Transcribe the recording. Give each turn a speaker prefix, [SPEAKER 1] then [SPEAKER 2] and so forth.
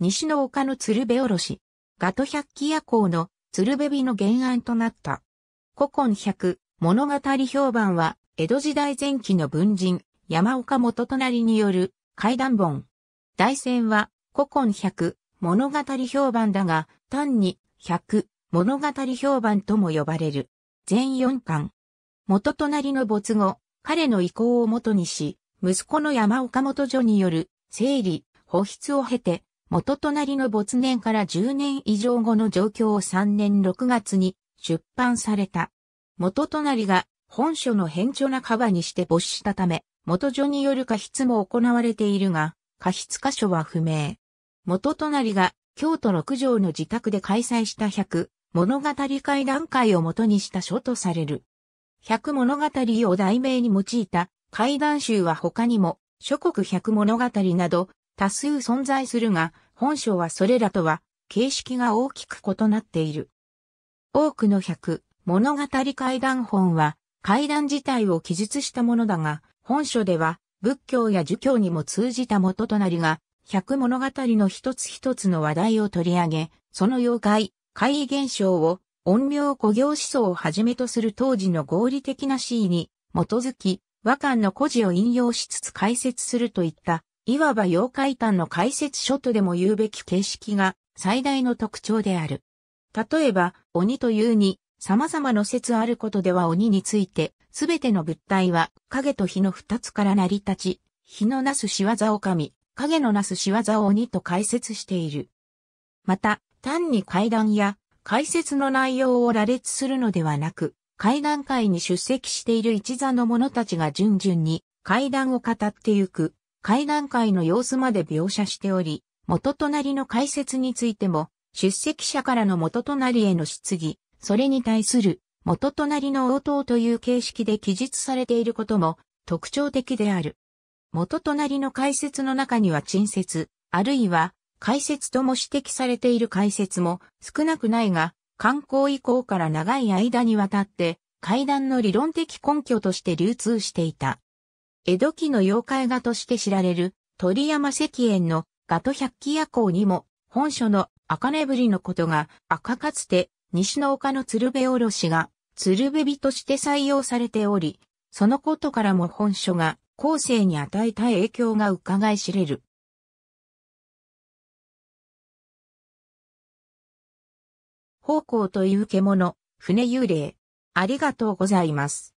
[SPEAKER 1] 西の丘の鶴瓶おろし、ガト百鬼夜行の鶴瓶日の原案となった。
[SPEAKER 2] 古今百物語評判は、江戸時代前期の文人、山岡元隣による怪談本。大戦は古今百物語評判だが、単に百物語評判とも呼ばれる。全4巻。元隣の没後、彼の意向をもとにし、息子の山岡元女による整理、保筆を経て、元隣の没年から10年以上後の状況を3年6月に出版された。元隣が本書の変著なカバにして没したため、元書による過失も行われているが、過失箇所は不明。元隣が京都六条の自宅で開催した百物語会談会を元にした書とされる。百物語を題名に用いた怪談集は他にも諸国百物語など多数存在するが、本書はそれらとは形式が大きく異なっている。多くの百物語怪談本は怪談自体を記述したものだが、本書では仏教や儒教にも通じた元となりが、百物語の一つ一つの話題を取り上げ、その妖怪、怪異現象を、陰陽古行思想をはじめとする当時の合理的な思維に基づき、和漢の故事を引用しつつ解説するといったいわば妖怪譚の解説書とでも言うべき形式が最大の特徴である。例えば、鬼というに、様々な説あることでは鬼について、すべての物体は影と火の二つから成り立ち、火のなす仕業を神、影のなす仕業を鬼と解説している。また、単に階段や解説の内容を羅列するのではなく、階段会に出席している一座の者たちが順々に階段を語ってゆく会談会の様子まで描写しており、元隣の解説についても、出席者からの元隣への質疑、それに対する元隣の応答という形式で記述されていることも特徴的である。元隣の解説の中には陳説、あるいは解説とも指摘されている解説も少なくないが、観光以降から長い間にわたって、会談の理論的根拠として流通していた。江戸期の妖怪画として知られる鳥山石燕のガト百鬼夜行にも本書の赤ねぶりのことが赤かつて西の丘の鶴瓶おろしが鶴瓶として採用されており、そのことからも本書が後
[SPEAKER 1] 世に与えた影響が伺い知れる。方向という獣、船幽霊。ありがとうございます。